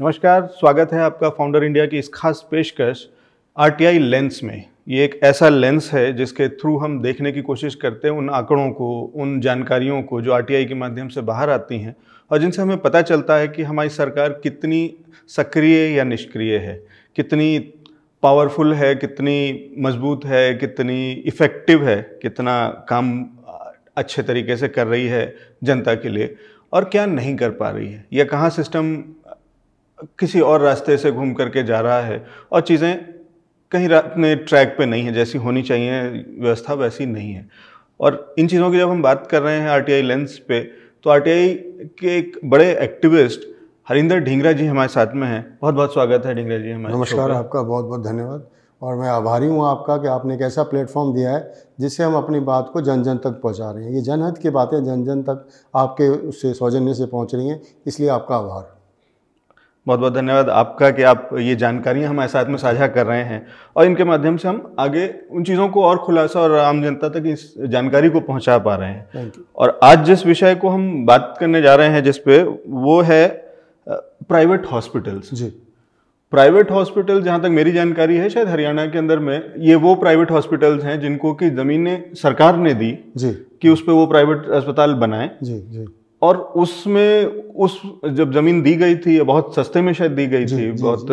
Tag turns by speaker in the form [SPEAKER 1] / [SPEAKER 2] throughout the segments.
[SPEAKER 1] नमस्कार स्वागत है आपका फाउंडर इंडिया की इस खास पेशकश आरटीआई लेंस में ये एक ऐसा लेंस है जिसके थ्रू हम देखने की कोशिश करते हैं उन आंकड़ों को उन जानकारियों को जो आरटीआई के माध्यम से बाहर आती हैं और जिनसे हमें पता चलता है कि हमारी सरकार कितनी सक्रिय या निष्क्रिय है कितनी पावरफुल है कितनी मजबूत है कितनी इफ़ेक्टिव है कितना काम अच्छे तरीके से कर रही है जनता के लिए और क्या नहीं कर पा रही है या कहाँ सिस्टम किसी और रास्ते से घूम करके जा रहा है और चीज़ें कहीं अपने ट्रैक पे नहीं है जैसी होनी चाहिए व्यवस्था वैसी नहीं है और इन चीज़ों की जब हम बात कर रहे हैं आर लेंस पे तो आर के एक बड़े एक्टिविस्ट हरिंदर ढींगरा जी हमारे साथ में हैं बहुत बहुत स्वागत है ढींगरा जी हमारे नमस्कार आपका
[SPEAKER 2] बहुत बहुत धन्यवाद और मैं आभारी हूँ आपका कि आपने एक ऐसा प्लेटफॉर्म दिया है जिससे हम अपनी बात को जन जन तक पहुँचा रहे हैं ये जनहित की बातें जन जन तक आपके उससे सौजन्य से पहुँच रही हैं इसलिए आपका आभार
[SPEAKER 1] बहुत बहुत धन्यवाद आपका कि आप ये जानकारियाँ हमारे साथ में साझा कर रहे हैं और इनके माध्यम से हम आगे उन चीज़ों को और खुलासा और आम जनता तक इस जानकारी को पहुँचा पा रहे हैं और आज जिस विषय को हम बात करने जा रहे हैं जिस पे वो है प्राइवेट हॉस्पिटल्स जी प्राइवेट हॉस्पिटल जहाँ तक मेरी जानकारी है शायद हरियाणा के अंदर में ये वो प्राइवेट हॉस्पिटल्स हैं जिनको कि जमीने सरकार ने दी जी कि उस पर वो प्राइवेट अस्पताल बनाए जी जी और उसमें उस जब जमीन दी गई थी बहुत सस्ते में शायद दी गई थी जी, बहुत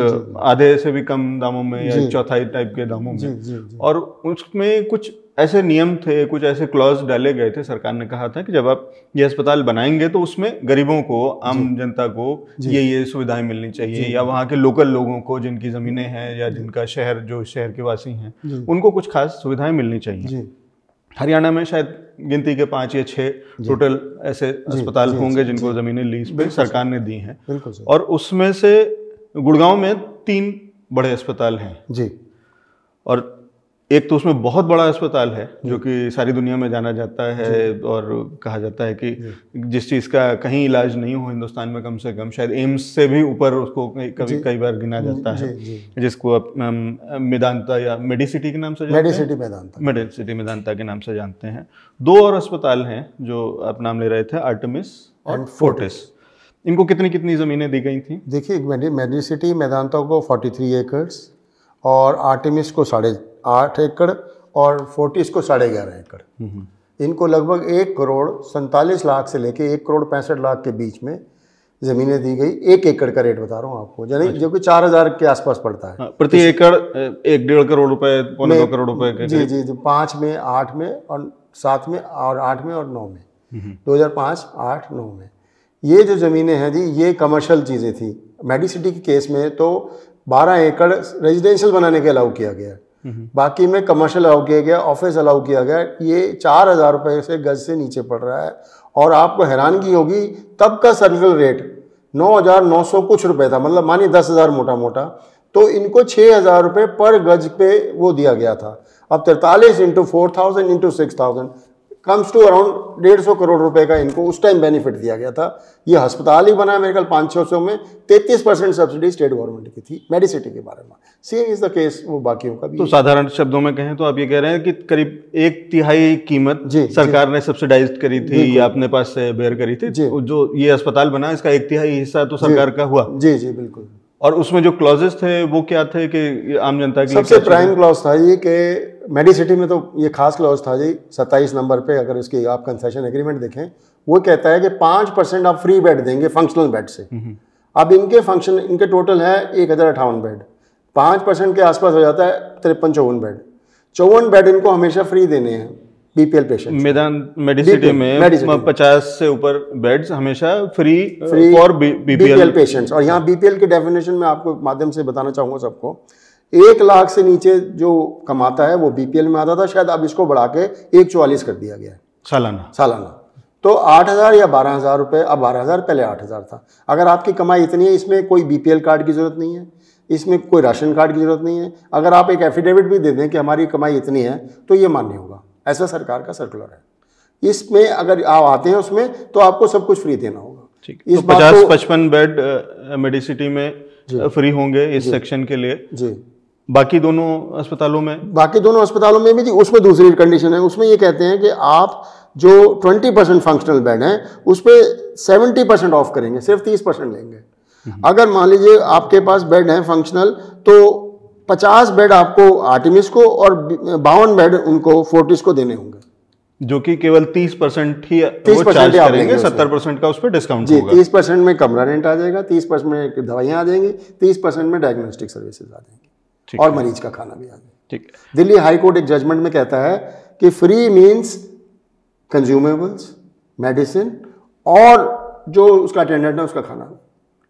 [SPEAKER 1] आधे से भी कम दामों में या चौथाई टाइप के दामों में जी, जी, जी, और उसमें कुछ ऐसे नियम थे कुछ ऐसे क्लॉज डाले गए थे सरकार ने कहा था कि जब आप ये अस्पताल बनाएंगे तो उसमें गरीबों को आम जनता को ये ये सुविधाएं मिलनी चाहिए या वहाँ के लोकल लोगों को जिनकी ज़मीनें हैं या जिनका शहर जो शहर के वासी हैं उनको कुछ खास सुविधाएं मिलनी चाहिए हरियाणा में शायद गिनती के पाँच या छः टोटल ऐसे अस्पताल होंगे जिनको ज़मीनें लीज पे सरकार ने दी हैं और उसमें से गुड़गांव में तीन बड़े अस्पताल हैं जी और एक तो उसमें बहुत बड़ा अस्पताल है जो कि सारी दुनिया में जाना जाता है और कहा जाता है कि जिस चीज़ का कहीं इलाज नहीं हो हिंदुस्तान में कम से कम शायद एम्स से भी ऊपर उसको कभी कई बार गिना जाता है जिसको आप मेदांता या मेडिसिटी के नाम से मेडिसिटी मेदांता मेडिसिटी मेदांता के नाम से जानते हैं दो और अस्पताल हैं जो आप नाम ले रहे थे आर्टमिस और फोर्टिस इनको
[SPEAKER 2] कितनी कितनी ज़मीनें दी गई थी देखिए मेडिसिटी मेदांता को फोर्टी थ्री एकर्स और आर्टिमिस को साढ़े आठ एकड़ और फोर्टी को साढ़े ग्यारह एकड़
[SPEAKER 1] हम्म, हम्म।
[SPEAKER 2] इनको लगभग एक करोड़ सैंतालीस लाख से लेके एक करोड़ पैंसठ लाख के बीच में ज़मीनें दी गई एक एकड़ का रेट बता रहा हूँ आपको यानी अच्छा। जो कि चार हज़ार के आसपास पड़ता है हाँ, प्रति एकड़ एक डेढ़ करोड़ रुपए पौने दो करोड़ रुपए जी जी जी पाँच में आठ में और सात में और आठ में और नौ में हम्म, दो हजार पाँच आठ नौ में ये जो ज़मीनें हैं जी ये कमर्शियल चीज़ें थी मेडिसिटी के केस में तो बारह एकड़ रेजिडेंशियल बनाने के अलाउ किया गया हम्म। बाकी में कमर्शियल अलाउ किया गया ऑफिस अलाउ किया गया ये चार हज़ार रुपये से गज से नीचे पड़ रहा है और आपको हैरानगी होगी तब का सर्विकल रेट नौ हज़ार नौ सौ कुछ रुपए था मतलब मानिए दस हज़ार मोटा मोटा तो इनको छः हज़ार रुपये पर गज पे वो दिया गया था अब तिरतालीस into four thousand into six thousand comes to around डेढ़ सौ करोड़ रुपए का इनको उस टाइम बेनिफिट दिया गया था ये अस्पताल ही बना मेरे ख्याल पाँच छः सौ में तैतीस परसेंट सब्सिडी स्टेट गवर्नमेंट की थी मेडिसिटी के बारे में सेम इज द केस वो बाकी का भी तो साधारण
[SPEAKER 1] शब्दों में कहें तो आप ये कह रहे हैं कि करीब एक तिहाई कीमत जी, सरकार जी, ने सब्सिडाइज करी थी या अपने पास से बेयर करी थी तो जो ये अस्पताल बना इसका एक तिहाई हिस्सा तो सरकार का हुआ जी जी बिल्कुल और उसमें जो क्लॉजेस थे वो क्या थे कि आम जनता के सबसे प्राइम
[SPEAKER 2] क्लॉज था ये कि मेडिसिटी में तो ये खास क्लॉज था जी सत्ताईस नंबर पे अगर उसकी आप कंसेशन एग्रीमेंट देखें वो कहता है कि पाँच परसेंट आप फ्री बेड देंगे फंक्शनल बेड से हम्म, हम्म। अब इनके फंक्शन इनके टोटल है एक हज़ार अठावन बेड पाँच परसेंट के आसपास हो जाता है तिरपन चौवन बेड चौवन बेड इनको हमेशा फ्री देने हैं बीपीएल पेशेंट
[SPEAKER 1] मैदान मेडिसिटी में पचास से ऊपर बेड्स हमेशा फ्री फॉर बीपीएल पेशेंट्स
[SPEAKER 2] और यहाँ बीपीएल के डेफिनेशन में आपको माध्यम से बताना चाहूँगा सबको एक लाख से नीचे जो कमाता है वो बीपीएल में आता था शायद अब इसको बढ़ा के एक चौवालीस कर दिया गया है सालाना सालाना तो आठ हज़ार या बारह हज़ार रुपये अब बारह हज़ार पहले आठ हज़ार था अगर आपकी कमाई इतनी है इसमें कोई बीपीएल कार्ड की ज़रूरत नहीं है इसमें कोई राशन कार्ड की ज़रूरत नहीं है अगर आप एक एफिडेविट भी दे दें कि हमारी कमाई इतनी है तो ये मान्य होगा ऐसा सरकार का सर्कुलर है इसमें अगर आप आते हैं उसमें तो आपको सब कुछ फ्री देना होगा ठीक इस तो पचास
[SPEAKER 1] पचपन बेड मेडिसिटी में फ्री होंगे इस सेक्शन के लिए जी
[SPEAKER 2] बाकी दोनों अस्पतालों में बाकी दोनों अस्पतालों में भी जी उसमें दूसरी कंडीशन है उसमें ये कहते हैं कि आप जो 20 परसेंट फंक्शनल बेड हैं उस पर सेवेंटी परसेंट ऑफ करेंगे सिर्फ 30 परसेंट लेंगे हम्म। अगर मान लीजिए आपके पास बेड हैं फंक्शनल तो पचास बेड आपको आर्टिमिस को और बावन बेड उनको फोर्टिस को देने होंगे जो कि केवल तीस परसेंट ही तीस परसेंट आप देंगे सत्तर
[SPEAKER 1] परसेंट का उस पर डिस्काउंट जी तीस
[SPEAKER 2] परसेंट में कमरा रेंट आ जाएगा तीस परसेंट में दवाइयाँ आ जाएंगी तीस परसेंट में डायग्नोस्टिक सर्विसेज आ जाएंगी और मरीज का खाना भी आ जाएगा ठीक है दिल्ली हाई कोर्ट एक जजमेंट में कहता है कि फ्री मीन्स कंज्यूमेबल्स मेडिसिन और जो उसका अटेंडेंट है उसका खाना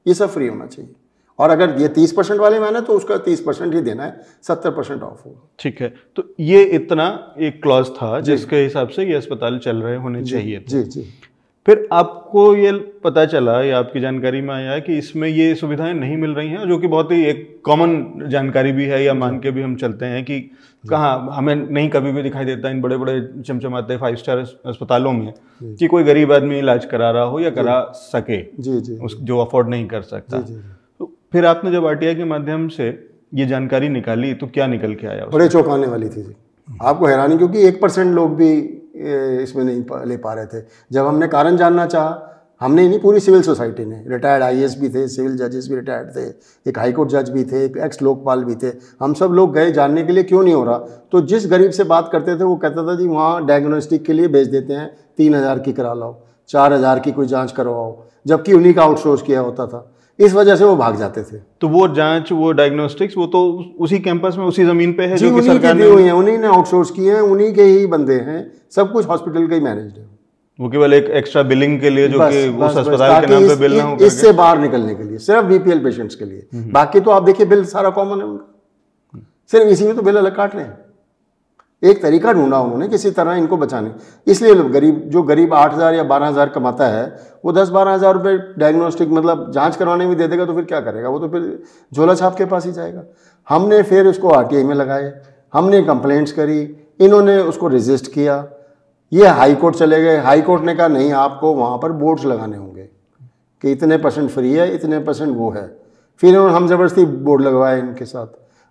[SPEAKER 2] ये सब फ्री होना चाहिए और अगर ये तीस परसेंट वाले में आना तो उसका तीस परसेंट ही देना है सत्तर परसेंट ऑफ होगा
[SPEAKER 1] ठीक है तो ये इतना एक क्लॉज था जिसके हिसाब से ये अस्पताल चल रहे होने जी, चाहिए जी जी फिर आपको ये पता चला या आपकी जानकारी में आया कि इसमें ये सुविधाएं नहीं मिल रही हैं जो कि बहुत ही एक कॉमन जानकारी भी है या मान के भी हम चलते हैं कि कहाँ हमें नहीं कभी भी दिखाई देता इन बड़े बड़े चमचमाते फाइव स्टार अस्पतालों में कि कोई गरीब आदमी इलाज करा रहा हो या करा सके जी जी उस जो अफोर्ड नहीं कर सकता फिर आपने जब आर के माध्यम से ये जानकारी निकाली
[SPEAKER 2] तो क्या निकल के आया बड़े चौंकाने वाली थी जी आपको हैरानी क्योंकि एक परसेंट लोग भी इसमें नहीं ले पा रहे थे जब हमने कारण जानना चाहा हमने ही नहीं पूरी सिविल सोसाइटी ने रिटायर्ड आई भी थे सिविल जजेस भी रिटायर्ड थे एक हाईकोर्ट जज भी थे एक एक्स लोकपाल भी थे हम सब लोग गए जानने के लिए क्यों नहीं हो रहा तो जिस गरीब से बात करते थे वो कहता था जी वहाँ डायग्नोस्टिक के लिए भेज देते हैं तीन हज़ार की करा लाओ चार हज़ार की कोई जाँच करवाओ जबकि उन्हीं का आउटसोर्स किया होता था इस वजह से वो भाग जाते थे तो वो
[SPEAKER 1] जांच वो डायग्नोस्टिक्स वो तो उसी कैंपस में उसी जमीन पे
[SPEAKER 2] है जो कि सरकार ने हुई है उन्हीं ने आउटसोर्स किए हैं उन्हीं के ही बंदे हैं सब कुछ हॉस्पिटल का ही मैनेज है वो केवल एक
[SPEAKER 1] एक्स्ट्रा बिलिंग के लिए जो कि उस अस्पताल के नाम पे बिल ना हो इससे
[SPEAKER 2] बाहर निकलने के लिए सिर्फ बीपीएल पेशेंट्स के लिए हम्म। बाकी तो आप देखिए बिल सारा कॉमन है उनका सिर्फ इसी में तो बिल अलग काट रहे हैं एक तरीका ढूंढा उन्होंने किसी तरह इनको बचाने इसलिए गरीब जो गरीब आठ हज़ार या बारह हज़ार कमाता है वो दस बारह हज़ार रुपये डायग्नोस्टिक मतलब जांच करवाने में दे देगा तो फिर क्या करेगा वो तो फिर झोला छाप के पास ही जाएगा हमने फिर उसको आर में लगाए हमने कंप्लेंट्स करी इन्होंने उसको रजिस्ट किया ये हाई कोर्ट चले गए हाई कोर्ट ने कहा नहीं आपको वहाँ पर बोर्ड्स लगाने होंगे कि इतने परसेंट फ्री है इतने परसेंट वो है फिर उन्होंने हम ज़बरदस्ती बोर्ड लगवाए इनके साथ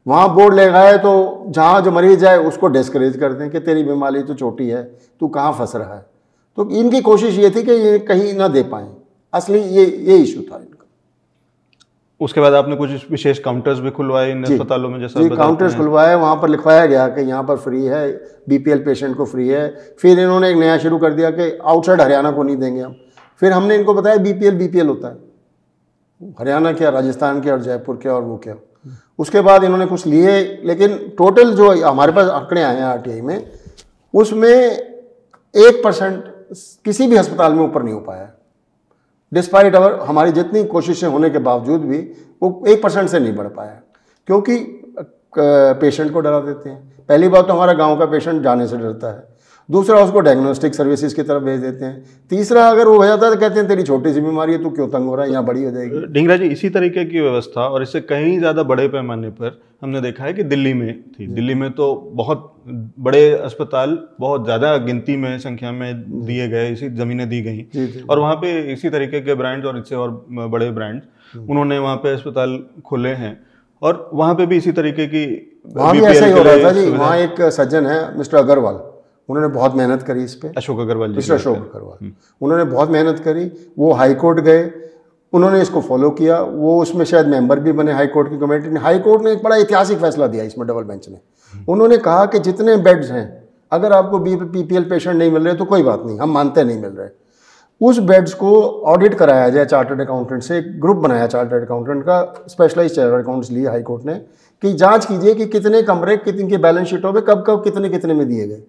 [SPEAKER 2] वहाँ बोर्ड लगाए तो जहाँ जो मरीज जाए उसको डिस्करेज कर दें कि तेरी बीमारी तो छोटी है तू कहाँ फंस रहा है तो इनकी कोशिश ये थी कि ये कहीं ना दे पाए असली ये ये इशू था इनका
[SPEAKER 1] उसके बाद आपने कुछ विशेष काउंटर्स भी खुलवाए इन अस्पतालों में जैसा जी काउंटर्स
[SPEAKER 2] खुलवाए वहाँ पर लिखवाया गया कि यहाँ पर फ्री है बीपीएल पेशेंट को फ्री है फिर इन्होंने एक नया शुरू कर दिया कि आउटसाइड हरियाणा को नहीं देंगे हम फिर हमने इनको बताया बीपीएल बीपीएल होता है हरियाणा क्या राजस्थान क्या और जयपुर क्या और वो क्या उसके बाद इन्होंने कुछ लिए लेकिन टोटल जो हमारे पास आंकड़े आए हैं आरटीआई में उसमें एक परसेंट किसी भी अस्पताल में ऊपर नहीं हो पाया डिस्पाइट अवर हमारी जितनी कोशिशें होने के बावजूद भी वो एक परसेंट से नहीं बढ़ पाया क्योंकि पेशेंट को डरा देते हैं पहली बात तो हमारा गांव का पेशेंट जाने से डरता है दूसरा उसको डायग्नोस्टिक सर्विसेज की तरफ भेज देते हैं तीसरा अगर वो हो जाता है तो कहते हैं तेरी छोटी सी बीमारी है तू क्यों तंग हो रहा है यहाँ बड़ी हो जाएगी
[SPEAKER 1] ढिंगरा जी इसी तरीके की व्यवस्था और इससे कहीं ज़्यादा बड़े पैमाने पर हमने देखा है कि दिल्ली में थी दिल्ली में तो बहुत बड़े अस्पताल बहुत ज़्यादा गिनती में संख्या में दिए गए इसी ज़मीनें दी गई और वहाँ पे इसी तरीके के ब्रांड्स और इससे और बड़े ब्रांड्स उन्होंने वहाँ पे अस्पताल खोले हैं और वहाँ पे भी इसी तरीके की वहाँ भी ऐसा ही हो रहा था जी वहाँ
[SPEAKER 2] एक सज्जन है मिस्टर अग्रवाल उन्होंने बहुत मेहनत करी इस पर अशोक अग्रवाल जी अशोक अग्रवाल हम्म। उन्होंने बहुत मेहनत करी वो हाई कोर्ट गए उन्होंने इसको फॉलो किया वो उसमें शायद मेंबर भी बने हाई कोर्ट की कमेटी ने हाई कोर्ट ने एक बड़ा ऐतिहासिक फैसला दिया इसमें डबल बेंच ने हम्म। उन्होंने कहा कि जितने बेड्स हैं अगर आपको बी पी एल पेशेंट नहीं मिल रहे तो कोई बात नहीं हम मानते नहीं मिल रहे उस बेड्स को ऑडिट कराया जाए चार्टर्ड अकाउंटेंट से एक ग्रुप बनाया चार्टर्ड अकाउंटेंट का स्पेशलाइज चार्टर्ड अकाउंट्स लिए हाईकोर्ट ने कि जांच कीजिए कि कितने कमरे कितने के बैलेंस शीटों में कब कब कितने कितने में दिए गए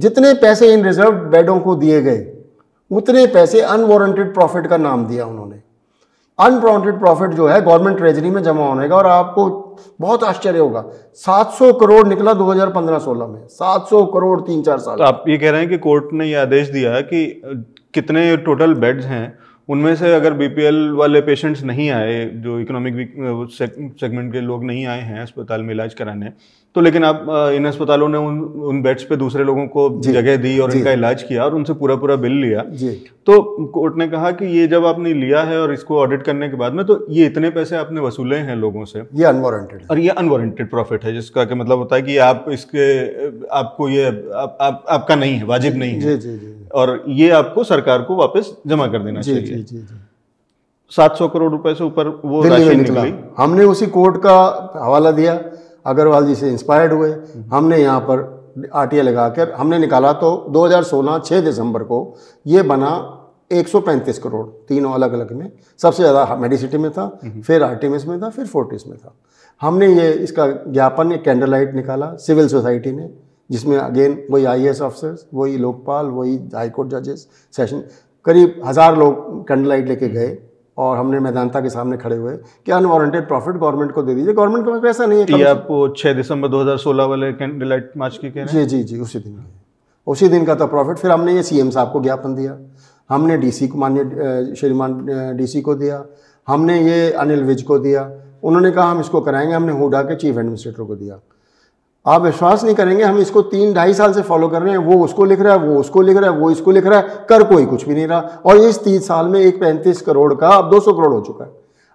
[SPEAKER 2] जितने पैसे इन रिजर्व बेडों को दिए गए उतने पैसे अनवॉरंटेड प्रॉफिट का नाम दिया उन्होंने अनवॉरंटेड प्रॉफिट जो है गवर्नमेंट ट्रेजरी में जमा होने का और आपको बहुत आश्चर्य होगा 700 करोड़ निकला 2015-16 में 700 करोड़ तीन चार साल
[SPEAKER 1] तो आप ये कह रहे हैं कि कोर्ट ने ये आदेश दिया है कि कितने टोटल बेड्स हैं उनमें से अगर बी वाले पेशेंट्स नहीं आए जो इकोनॉमिक सेगमेंट के लोग नहीं आए हैं अस्पताल में इलाज कराने तो लेकिन आप इन अस्पतालों ने उन उन बेड्स पे दूसरे लोगों को जगह दी और इनका इलाज किया और उनसे पूरा पूरा बिल लिया तो कोर्ट ने कहा कि ये जब आपने लिया है और इसको ऑडिट करने के बाद में तो ये इतने पैसे आपने वसूले हैं लोगों से
[SPEAKER 2] ये अनवारंटेड
[SPEAKER 1] और ये अनवारंटेड प्रॉफिट है जिसका मतलब होता है कि आप इसके आपको ये आप, आप, आपका नहीं है वाजिब नहीं है और ये आपको सरकार को वापस जमा कर देना चाहिए
[SPEAKER 2] सात सौ करोड़ रुपए से ऊपर वो राशि निकला हमने उसी कोर्ट का हवाला दिया अग्रवाल जी से इंस्पायर्ड हुए हमने यहाँ पर आर लगाकर हमने निकाला तो 2016 6 दिसंबर को ये बना 135 करोड़ तीनों अलग अलग में सबसे ज़्यादा मेडिसिटी हम्म। में था फिर आरटीएमएस में था फिर फोर्टिस में था हमने ये इसका ज्ञापन एक कैंडल लाइट निकाला सिविल सोसाइटी ने जिसमें अगेन वही आई एस ऑफिसर्स वही लोकपाल वही हाईकोर्ट जजेस सेशन करीब हज़ार लोग कैंडल लाइट लेके गए और हमने मैदानता के सामने खड़े हुए कि अनवारंटेड प्रॉफिट गवर्नमेंट को दे दीजिए गवर्नमेंट के पास पैसा नहीं है तो
[SPEAKER 1] आप छः दिसंबर 2016 वाले कैंडल लाइट मार्च की जी जी जी उसी दिन
[SPEAKER 2] उसी दिन का था प्रॉफिट फिर हमने ये सी साहब को ज्ञापन दिया हमने डीसी को मान्य श्रीमान डीसी को दिया हमने ये अनिल विज को दिया उन्होंने कहा हम इसको कराएंगे हमने हुडा के चीफ एडमिनिस्ट्रेटर को दिया आप विश्वास नहीं करेंगे हम इसको तीन ढाई साल से फॉलो कर रहे हैं वो उसको लिख रहा है वो उसको लिख रहा है वो इसको लिख रहा है कर कोई कुछ भी नहीं रहा और इस तीन साल में एक पैंतीस करोड़ का अब दो सौ करोड़ हो चुका है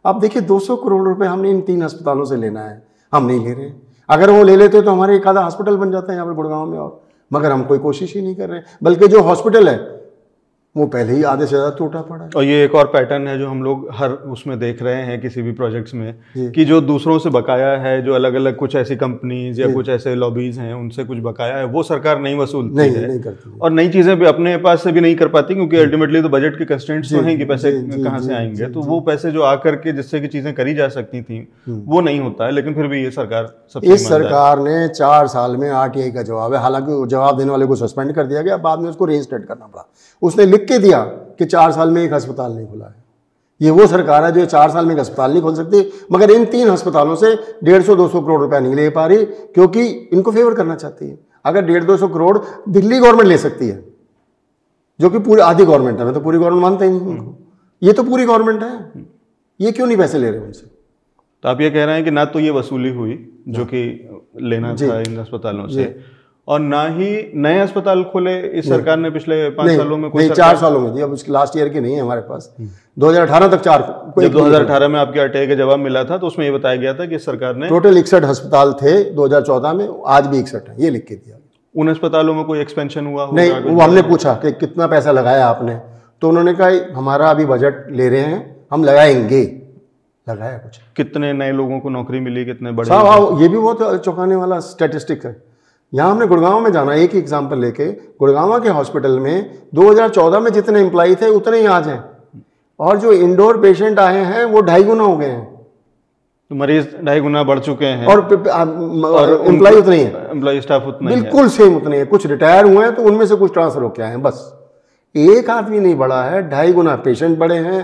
[SPEAKER 2] अब देखिए दो सौ करोड़ रुपए हमने इन तीन अस्पतालों से लेना है हम नहीं ले रहे अगर वो ले लेते तो हमारे एक आधा हॉस्पिटल बन जाता है यहाँ पर गुड़गांव में और मगर हम कोई कोशिश ही नहीं कर रहे बल्कि जो हॉस्पिटल है वो पहले ही आधे से ज़्यादा टूटा पड़ा है
[SPEAKER 1] और ये एक और पैटर्न है जो हम लोग हर उसमें देख रहे हैं किसी भी प्रोजेक्ट्स में कि जो दूसरों से बकाया है जो अलग अलग कुछ ऐसी कंपनीज या कुछ ऐसे लॉबीज हैं उनसे कुछ बकाया है वो सरकार नहीं वसूल नहीं, है नहीं करती और नई चीज़ें भी अपने पास से भी नहीं कर पाती क्योंकि अल्टीमेटली तो बजट के कंस्टेंट्स तो हैं कि पैसे कहाँ से आएंगे तो वो पैसे जो आ करके जिससे की चीज़ें करी जा सकती थी हम्म। वो नहीं होता है लेकिन फिर भी ये सरकार इस सरकार
[SPEAKER 2] ने चार साल में आर का जवाब है हालांकि जवाब देने वाले को सस्पेंड कर दिया गया बाद में उसको रजिस्टर्ट करना पड़ा उसने लिख लिख के दिया कि चार साल में एक अस्पताल नहीं खुला है ये वो सरकार है जो चार साल में एक अस्पताल नहीं खोल सकती मगर इन तीन अस्पतालों से डेढ़ सौ दो सौ करोड़ रुपया नहीं ले पा रही क्योंकि इनको फेवर करना चाहती है अगर डेढ़ दो सौ करोड़ दिल्ली गवर्नमेंट ले सकती है जो कि पूरी आधी गवर्नमेंट है मैं तो पूरी गवर्नमेंट मानता ही नहीं ये तो पूरी गवर्नमेंट है ये क्यों नहीं पैसे ले रहे उनसे
[SPEAKER 1] तो आप ये कह रहे हैं कि ना तो ये वसूली हुई जो कि लेना था इन अस्पतालों से और ना ही नए अस्पताल खोले इस सरकार ने पिछले पांच सालों में कोई चार सालों
[SPEAKER 2] में जी अब लास्ट ईयर की नहीं है हमारे पास 2018 हम्म। तक चार दो जब 2018
[SPEAKER 1] में आपके अटैक का जवाब मिला था तो उसमें ये बताया गया था कि सरकार ने टोटल
[SPEAKER 2] इकसठ अस्पताल थे 2014 में आज भी इकसठ है ये लिख के दिया उन अस्पतालों में कोई एक्सपेंशन हुआ नहीं वो हमने पूछा कि कितना पैसा लगाया आपने तो उन्होंने कहा हमारा अभी बजट ले रहे हैं हम लगाएंगे
[SPEAKER 1] लगाया कुछ कितने नए लोगों को नौकरी मिली कितने बड़े हाँ,
[SPEAKER 2] ये भी बहुत चौंकाने वाला स्टेटिस्टिक है यहाँ हमने गुड़गांव में जाना एक एग्जाम्पल लेके गुड़गांव के हॉस्पिटल में 2014 में जितने एम्प्लाई थे उतने ही आज हैं और जो इंडोर पेशेंट आए हैं वो ढाई गुना हो गए हैं
[SPEAKER 1] तो मरीज ढाई गुना बढ़ चुके हैं और,
[SPEAKER 2] और एम्प्लॉय उतने ही
[SPEAKER 1] है स्टाफ उतने बिल्कुल
[SPEAKER 2] सेम उतने हैं कुछ रिटायर हुए हैं तो उनमें से कुछ ट्रांसफर होके आए हैं बस एक आदमी नहीं बढ़ा है ढाई गुना पेशेंट बढ़े हैं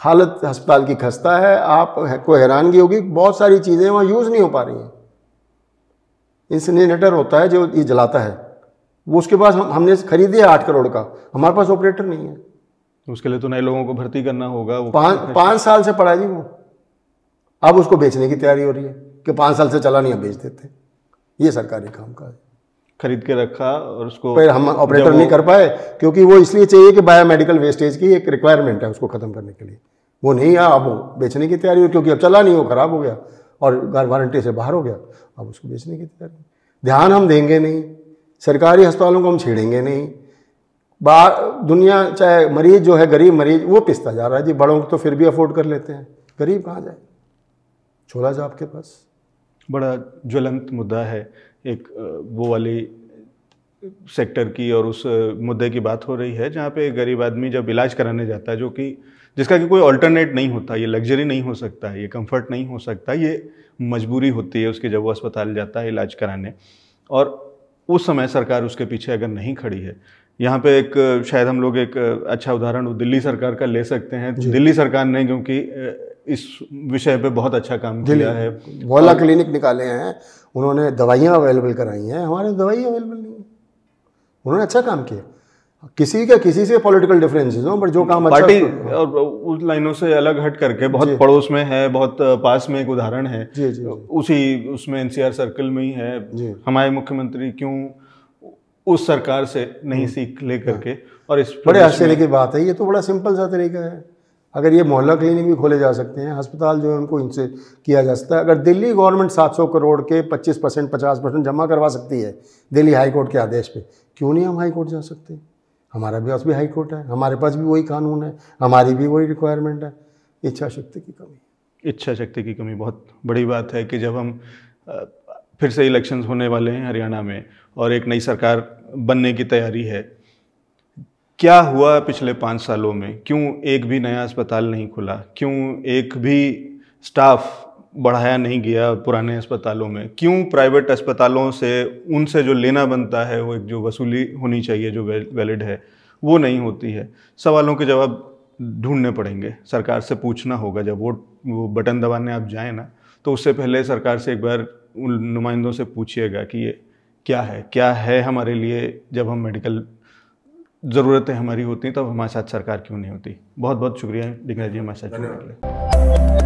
[SPEAKER 2] हालत अस्पताल की खस्ता है आप को हैरानगी होगी बहुत सारी चीज़ें वहाँ यूज़ नहीं हो पा रही हैं इंसिनेटर होता है जो ये जलाता है वो उसके पास हम हमने खरीदे आठ करोड़ का हमारे पास ऑपरेटर नहीं है
[SPEAKER 1] उसके लिए तो नए लोगों को भर्ती करना होगा वो पाँच पाँच
[SPEAKER 2] साल से पड़ा जी वो अब उसको बेचने की तैयारी हो रही है कि पाँच साल से चला नहीं अब बेच देते ये सरकारी काम का है
[SPEAKER 1] खरीद के रखा और उसको फिर हम ऑपरेटर नहीं कर
[SPEAKER 2] पाए क्योंकि वो इसलिए चाहिए कि बायोमेडिकल वेस्टेज की एक रिक्वायरमेंट है उसको ख़त्म करने के लिए वो नहीं है अब बेचने की तैयारी हो क्योंकि अब चला नहीं वो ख़राब हो गया और वारंटी से बाहर हो गया अब उसको बेचने की तैयारी ध्यान हम देंगे नहीं सरकारी अस्पतालों को हम छेड़ेंगे नहीं बाहर दुनिया चाहे मरीज जो है गरीब मरीज वो पिसता जा रहा है जी बड़ों को तो फिर भी अफोर्ड कर लेते हैं गरीब कहाँ जाए छोला जाए आपके पास बड़ा ज्वलंत
[SPEAKER 1] मुद्दा है एक वो वाली सेक्टर की और उस मुद्दे की बात हो रही है जहाँ पे गरीब आदमी जब इलाज कराने जाता है जो कि जिसका कि कोई ऑल्टरनेट नहीं होता ये लग्जरी नहीं हो सकता है ये कंफर्ट नहीं हो सकता ये मजबूरी होती है उसके जब वो अस्पताल जाता है इलाज कराने और उस समय सरकार उसके पीछे अगर नहीं खड़ी है यहाँ पे एक शायद हम लोग एक अच्छा उदाहरण दिल्ली सरकार का ले सकते हैं दिल्ली सरकार ने क्योंकि
[SPEAKER 2] इस विषय पे बहुत अच्छा काम किया है वोला क्लिनिक निकाले हैं उन्होंने दवाइयाँ अवेलेबल कराई हैं हमारे दवाई अवेलेबल नहीं उन्होंने अच्छा काम किया किसी का किसी से पॉलिटिकल डिफरेंसेस हो बट जो काम पार्टी अच्छा
[SPEAKER 1] और उस लाइनों से अलग हट करके बहुत पड़ोस में है बहुत पास में एक उदाहरण है जी, जी, जी. उसी उसमें एनसीआर सर्कल में ही है हमारे मुख्यमंत्री क्यों उस सरकार से नहीं हम्म। सीख ले करके हाँ। और इस बड़े आश्चर्य की
[SPEAKER 2] बात है ये तो बड़ा सिंपल सा तरीका है अगर ये मोहल्ला क्लिनिक भी खोले जा सकते हैं अस्पताल जो है उनको इनसे किया जा सकता है अगर दिल्ली गवर्नमेंट 700 करोड़ के 25 परसेंट पचास परसेंट जमा करवा सकती है दिल्ली हाई कोर्ट के आदेश पे क्यों नहीं हम हाई कोर्ट जा सकते हैं हमारा भी पास भी हाई कोर्ट है हमारे पास भी वही कानून है हमारी भी वही रिक्वायरमेंट है इच्छा शक्ति की कमी
[SPEAKER 1] इच्छा शक्ति की कमी बहुत बड़ी बात है कि जब हम फिर से इलेक्शंस होने वाले हैं हरियाणा में और एक नई सरकार बनने की तैयारी है क्या हुआ पिछले पाँच सालों में क्यों एक भी नया अस्पताल नहीं खुला क्यों एक भी स्टाफ बढ़ाया नहीं गया पुराने अस्पतालों में क्यों प्राइवेट अस्पतालों से उनसे जो लेना बनता है वो एक जो वसूली होनी चाहिए जो वैलिड है वो नहीं होती है सवालों के जवाब ढूंढने पड़ेंगे सरकार से पूछना होगा जब वो वो बटन दबाने आप जाएँ ना तो उससे पहले सरकार से एक बार उन नुमाइंदों से पूछिएगा कि ये क्या है क्या है हमारे लिए जब हम मेडिकल ज़रूरतें हमारी होती हैं तब हमारे साथ सरकार क्यों नहीं होती बहुत बहुत शुक्रिया दिग्नर जी हमारे साथ जुड़ने के लिए